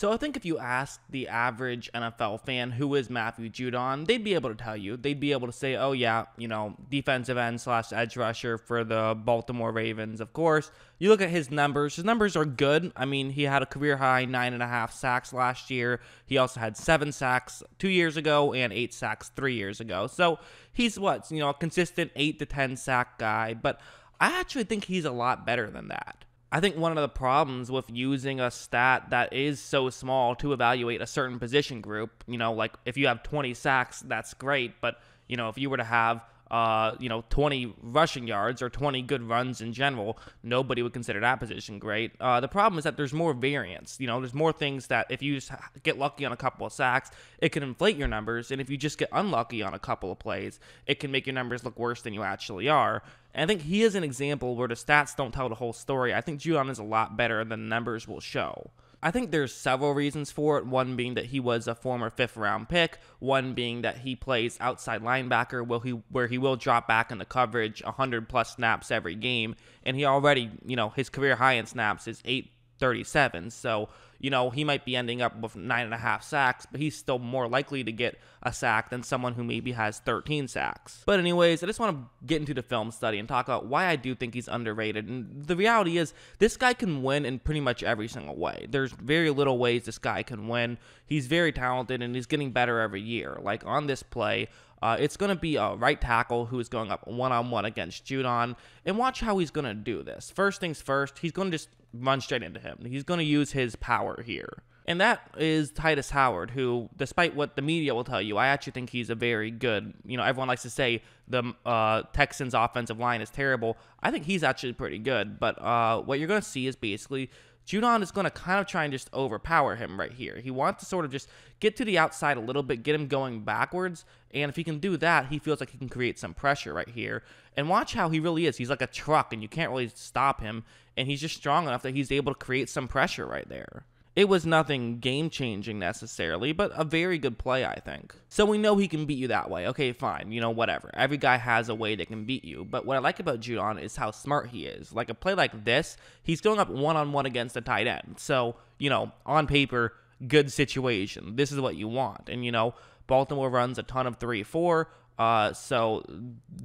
So I think if you ask the average NFL fan who is Matthew Judon, they'd be able to tell you. They'd be able to say, oh, yeah, you know, defensive end slash edge rusher for the Baltimore Ravens, of course. You look at his numbers, his numbers are good. I mean, he had a career high nine and a half sacks last year. He also had seven sacks two years ago and eight sacks three years ago. So he's what, you know, a consistent eight to 10 sack guy. But I actually think he's a lot better than that. I think one of the problems with using a stat that is so small to evaluate a certain position group, you know, like if you have 20 sacks, that's great. But, you know, if you were to have uh, you know, 20 rushing yards or 20 good runs in general, nobody would consider that position great. Uh, the problem is that there's more variance. You know, there's more things that if you get lucky on a couple of sacks, it can inflate your numbers. And if you just get unlucky on a couple of plays, it can make your numbers look worse than you actually are. And I think he is an example where the stats don't tell the whole story. I think Judon is a lot better than the numbers will show. I think there's several reasons for it. One being that he was a former fifth round pick. One being that he plays outside linebacker, where he where he will drop back in the coverage 100 plus snaps every game, and he already you know his career high in snaps is eight 37. So, you know, he might be ending up with nine and a half sacks, but he's still more likely to get a sack than someone who maybe has 13 sacks. But, anyways, I just want to get into the film study and talk about why I do think he's underrated. And the reality is, this guy can win in pretty much every single way. There's very little ways this guy can win. He's very talented and he's getting better every year. Like on this play, uh, it's going to be a right tackle who is going up one on one against Judon. And watch how he's going to do this. First things first, he's going to just run straight into him. He's going to use his power here. And that is Titus Howard, who, despite what the media will tell you, I actually think he's a very good. You know, everyone likes to say the uh, Texans' offensive line is terrible. I think he's actually pretty good. But uh, what you're going to see is basically Judon is going to kind of try and just overpower him right here. He wants to sort of just get to the outside a little bit, get him going backwards, and if he can do that, he feels like he can create some pressure right here. And watch how he really is. He's like a truck, and you can't really stop him, and he's just strong enough that he's able to create some pressure right there. It was nothing game changing necessarily, but a very good play, I think. So we know he can beat you that way. Okay, fine. You know, whatever. Every guy has a way that can beat you. But what I like about Judon is how smart he is. Like a play like this, he's going up one on one against a tight end. So, you know, on paper, good situation. This is what you want. And, you know, Baltimore runs a ton of 3 4. Uh, so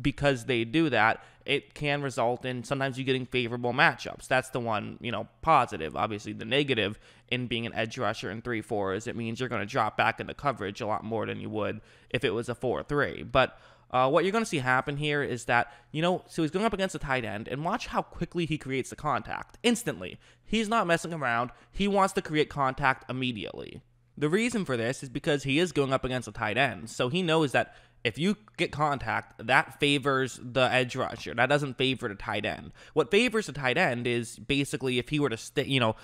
because they do that, it can result in sometimes you getting favorable matchups. That's the one, you know, positive. Obviously, the negative in being an edge rusher in 3 4 is it means you're going to drop back into coverage a lot more than you would if it was a 4 3. But uh, what you're going to see happen here is that, you know, so he's going up against a tight end, and watch how quickly he creates the contact instantly. He's not messing around, he wants to create contact immediately. The reason for this is because he is going up against a tight end, so he knows that if you get contact, that favors the edge rusher. That doesn't favor the tight end. What favors the tight end is basically if he were to stay, you know,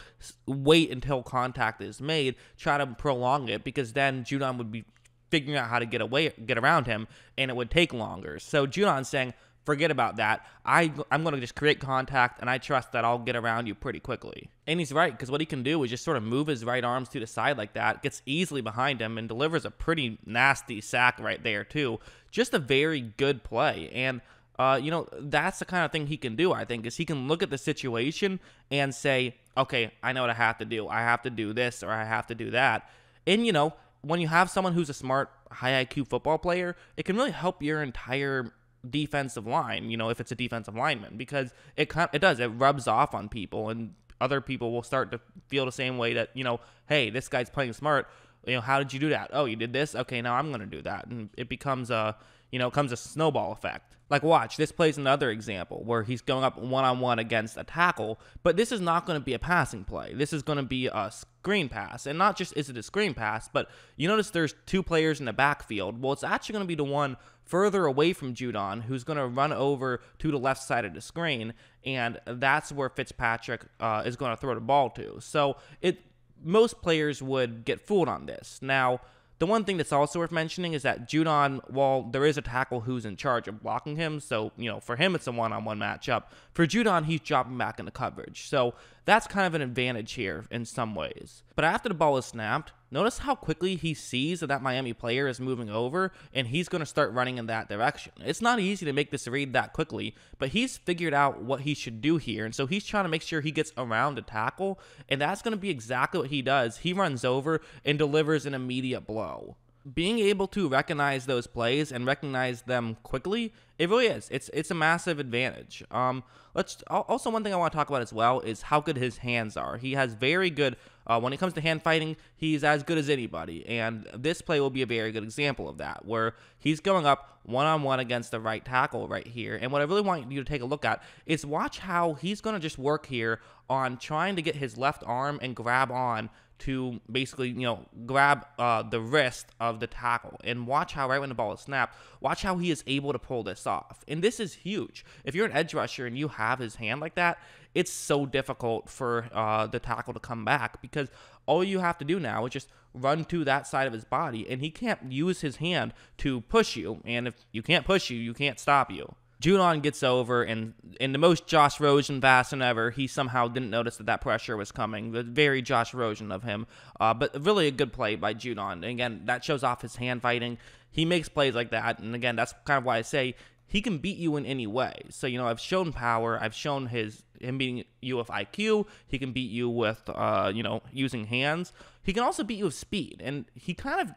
wait until contact is made, try to prolong it because then Judon would be figuring out how to get away, get around him, and it would take longer. So Judon's saying, forget about that. I, I'm going to just create contact, and I trust that I'll get around you pretty quickly. And he's right, because what he can do is just sort of move his right arms to the side like that, gets easily behind him, and delivers a pretty nasty sack right there, too. Just a very good play. And, uh, you know, that's the kind of thing he can do, I think, is he can look at the situation and say, okay, I know what I have to do. I have to do this, or I have to do that. And, you know, when you have someone who's a smart, high IQ football player, it can really help your entire defensive line, you know, if it's a defensive lineman, because it it does it rubs off on people, and other people will start to feel the same way that you know, hey, this guy's playing smart. You know, how did you do that? Oh, you did this. Okay, now I'm going to do that, and it becomes a you know, comes a snowball effect. Like, watch, this plays another example where he's going up one on one against a tackle, but this is not going to be a passing play. This is going to be a screen pass. And not just is it a screen pass, but you notice there's two players in the backfield. Well, it's actually going to be the one further away from Judon who's going to run over to the left side of the screen, and that's where Fitzpatrick uh, is going to throw the ball to. So, it most players would get fooled on this. Now, the one thing that's also worth mentioning is that Judon, while there is a tackle who's in charge of blocking him, so you know for him it's a one-on-one matchup. For Judon, he's dropping back into coverage, so that's kind of an advantage here in some ways. But after the ball is snapped, Notice how quickly he sees that that Miami player is moving over, and he's going to start running in that direction. It's not easy to make this read that quickly, but he's figured out what he should do here, and so he's trying to make sure he gets around the tackle, and that's going to be exactly what he does. He runs over and delivers an immediate blow being able to recognize those plays and recognize them quickly, it really is. It's it's a massive advantage. Um, let's also one thing I want to talk about as well is how good his hands are. He has very good uh, when it comes to hand fighting. He's as good as anybody, and this play will be a very good example of that, where he's going up one on one against the right tackle right here. And what I really want you to take a look at is watch how he's going to just work here on trying to get his left arm and grab on to basically, you know, grab uh, the wrist of the tackle. And watch how right when the ball is snapped, watch how he is able to pull this off. And this is huge. If you're an edge rusher and you have his hand like that, it's so difficult for uh, the tackle to come back because all you have to do now is just run to that side of his body, and he can't use his hand to push you. And if you can't push you, you can't stop you. Judon gets over, and in the most Josh Rosen fashion ever, he somehow didn't notice that that pressure was coming. The very Josh Rosen of him, uh, but really a good play by Judon. And again, that shows off his hand fighting. He makes plays like that, and again, that's kind of why I say he can beat you in any way. So you know, I've shown power, I've shown his him beating you with IQ. He can beat you with, uh, you know, using hands. He can also beat you with speed. And he kind of,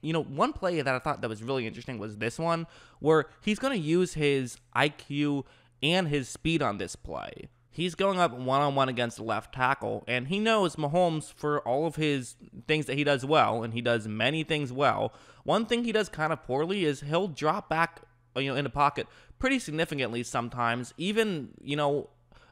you know, one play that I thought that was really interesting was this one where he's going to use his IQ and his speed on this play. He's going up one on one against the left tackle, and he knows Mahomes for all of his things that he does well, and he does many things well. One thing he does kind of poorly is he'll drop back, you know, in the pocket pretty significantly sometimes, even, you know,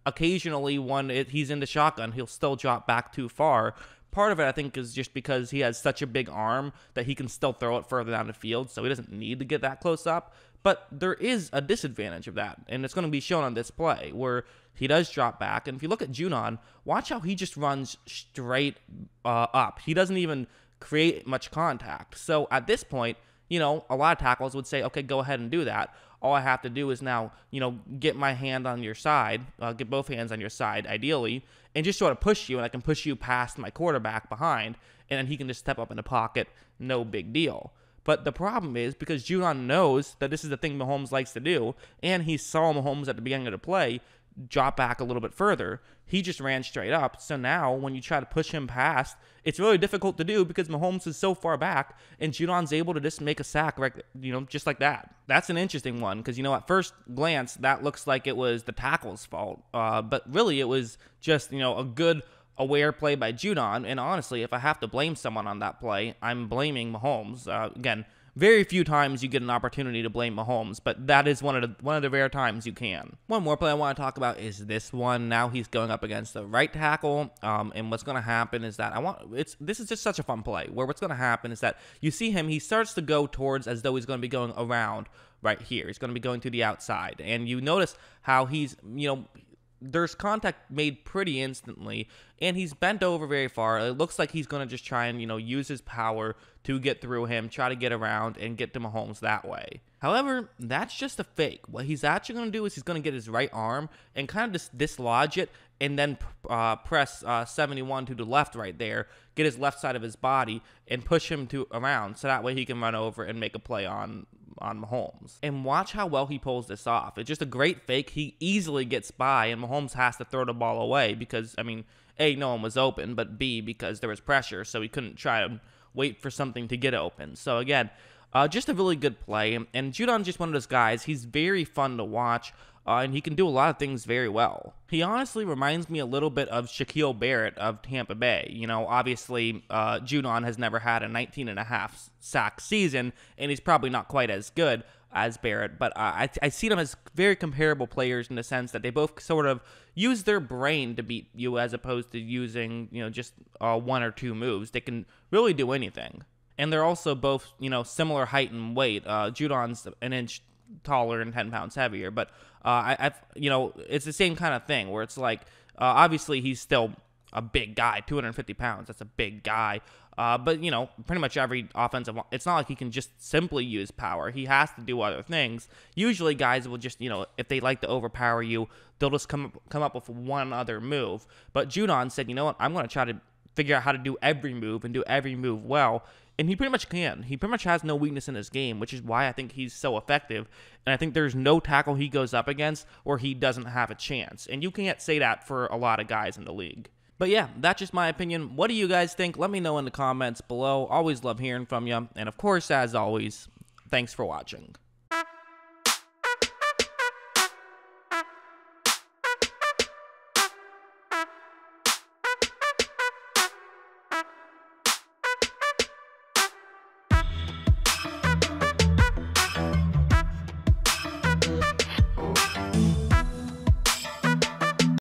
occasionally when it, he's in the shotgun, he'll still drop back too far. Part of it, I think, is just because he has such a big arm that he can still throw it further down the field, so he doesn't need to get that close up. But there is a disadvantage of that, and it's going to be shown on this play where he does drop back. And if you look at Junon, watch how he just runs straight uh, up. He doesn't even create much contact. So at this point, you know, a lot of tackles would say, okay, go ahead and do that. All I have to do is now, you know, get my hand on your side, uh, get both hands on your side, ideally, and just sort of push you, and I can push you past my quarterback behind, and then he can just step up in the pocket, no big deal. But the problem is because Judon knows that this is the thing Mahomes likes to do, and he saw Mahomes at the beginning of the play, drop back a little bit further. He just ran straight up. So now when you try to push him past, it's really difficult to do because Mahomes is so far back and Judon's able to just make a sack right you know, just like that. That's an interesting one because you know at first glance that looks like it was the tackle's fault. Uh, but really it was just, you know, a good aware play by Judon. And honestly, if I have to blame someone on that play, I'm blaming Mahomes. Uh, again, very few times you get an opportunity to blame Mahomes, but that is one of the one of the rare times you can. One more play I want to talk about is this one. Now he's going up against the right tackle, um, and what's going to happen is that I want it's this is just such a fun play where what's going to happen is that you see him he starts to go towards as though he's going to be going around right here. He's going to be going to the outside. And you notice how he's, you know, there's contact made pretty instantly, and he's bent over very far. It looks like he's going to just try and, you know, use his power to get through him, try to get around, and get to Mahomes that way. However, that's just a fake. What he's actually going to do is he's going to get his right arm and kind of just dislodge it and then uh, press uh, 71 to the left right there, get his left side of his body, and push him to around so that way he can run over and make a play on on Mahomes. And watch how well he pulls this off. It's just a great fake. He easily gets by, and Mahomes has to throw the ball away because, I mean, A, no one was open, but B, because there was pressure, so he couldn't try to wait for something to get open. So, again, uh, just a really good play. And Judon just one of those guys. He's very fun to watch uh, and he can do a lot of things very well. He honestly reminds me a little bit of Shaquille Barrett of Tampa Bay. You know, obviously, uh, Judon has never had a 19 and a half sack season, and he's probably not quite as good as Barrett, but uh, I, I see them as very comparable players in the sense that they both sort of use their brain to beat you as opposed to using, you know, just uh, one or two moves. They can really do anything. And they're also both, you know, similar height and weight. Uh, Judon's an inch taller and 10 pounds heavier. But uh, I, I've, you know, it's the same kind of thing where it's like, uh, obviously he's still a big guy, 250 pounds. That's a big guy. Uh, but you know, pretty much every offensive, it's not like he can just simply use power. He has to do other things. Usually, guys will just you know, if they like to overpower you, they'll just come up, come up with one other move. But Judon said, you know what, I'm going to try to figure out how to do every move and do every move well and he pretty much can. He pretty much has no weakness in his game, which is why I think he's so effective. And I think there's no tackle he goes up against where he doesn't have a chance. And you can't say that for a lot of guys in the league. But yeah, that's just my opinion. What do you guys think? Let me know in the comments below. Always love hearing from you. And of course, as always, thanks for watching.